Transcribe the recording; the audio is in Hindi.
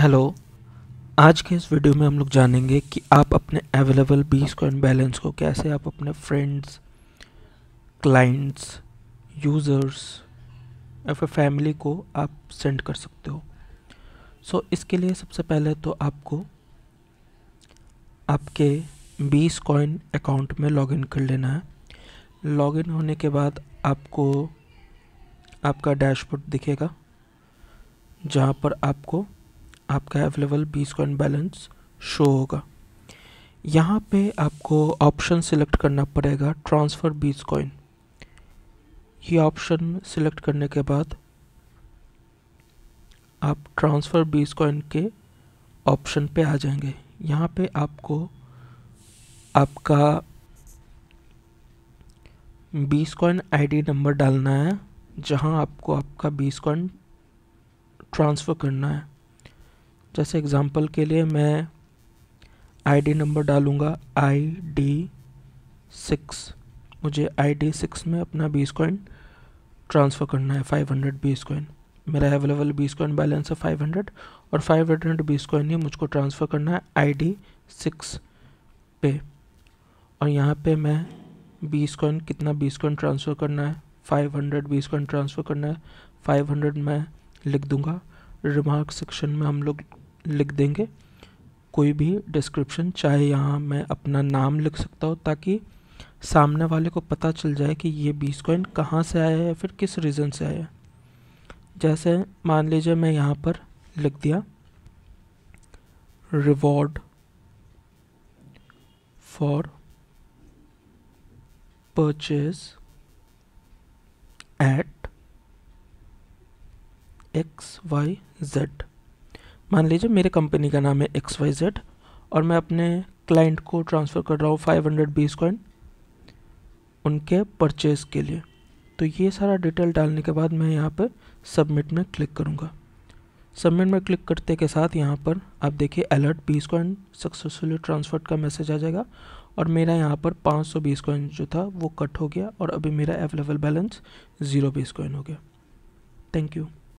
हेलो आज के इस वीडियो में हम लोग जानेंगे कि आप अपने अवेलेबल बीस कॉइन बैलेंस को कैसे आप अपने फ्रेंड्स क्लाइंट्स यूज़र्स या फिर फैमिली को आप सेंड कर सकते हो सो so, इसके लिए सबसे पहले तो आपको आपके बीस कॉइन अकाउंट में लॉगिन कर लेना है लॉगिन होने के बाद आपको आपका डैशबोर्ड दिखेगा जहाँ पर आपको आपका अवेलेबल बीस कॉइन बैलेंस शो होगा यहाँ पे आपको ऑप्शन सिलेक्ट करना पड़ेगा ट्रांसफ़र बीस कॉइन ये ऑप्शन सिलेक्ट करने के बाद आप ट्रांसफ़र बीस कॉइन के ऑप्शन पे आ जाएंगे यहाँ पे आपको आपका बीस कॉइन आईडी नंबर डालना है जहाँ आपको आपका बीस कॉइन ट्रांसफ़र करना है जैसे एग्ज़ाम्पल के लिए मैं आईडी नंबर डालूँगा आई डी सिक्स मुझे आई डी सिक्स में अपना बीस कॉइन ट्रांसफ़र करना है फाइव हंड्रेड बीस कॉइन मेरा अवेलेबल बीस कॉइन बैलेंस है फाइव हंड्रेड और फाइव हंड्रेड बीस कॉइन ही मुझको ट्रांसफ़र करना है आई डी सिक्स पे और यहाँ पे मैं बीस कॉइन कितना बीस कॉइन ट्रांसफ़र करना है फाइव हंड्रेड बीस कॉइन ट्रांसफ़र करना है फाइव हंड्रेड मैं लिख दूँगा रिमार्क सेक्शन में हम लोग लिख देंगे कोई भी डिस्क्रिप्शन चाहे यहाँ मैं अपना नाम लिख सकता हूँ ताकि सामने वाले को पता चल जाए कि ये बीस कॉइन कहाँ से आया है फिर किस रीज़न से आया है जैसे मान लीजिए मैं यहाँ पर लिख दिया reward for purchase at X Y Z मान लीजिए मेरे कंपनी का नाम है एक्स वाई जेड और मैं अपने क्लाइंट को ट्रांसफ़र कर रहा हूँ फाइव हंड्रेड बीस कॉइन उनके परचेज़ के लिए तो ये सारा डिटेल डालने के बाद मैं यहाँ पर सबमिट में क्लिक करूँगा सबमिट में क्लिक करते के साथ यहाँ पर आप देखिए अलर्ट बीस कॉइन सक्सेसफुली ट्रांसफर का मैसेज आ जाएगा और मेरा यहाँ पर पाँच सौ बीस कॉइन जो था वो कट हो गया और अभी मेरा अवेलेबल बैलेंस ज़ीरो बीस कॉइन हो गया थैंक यू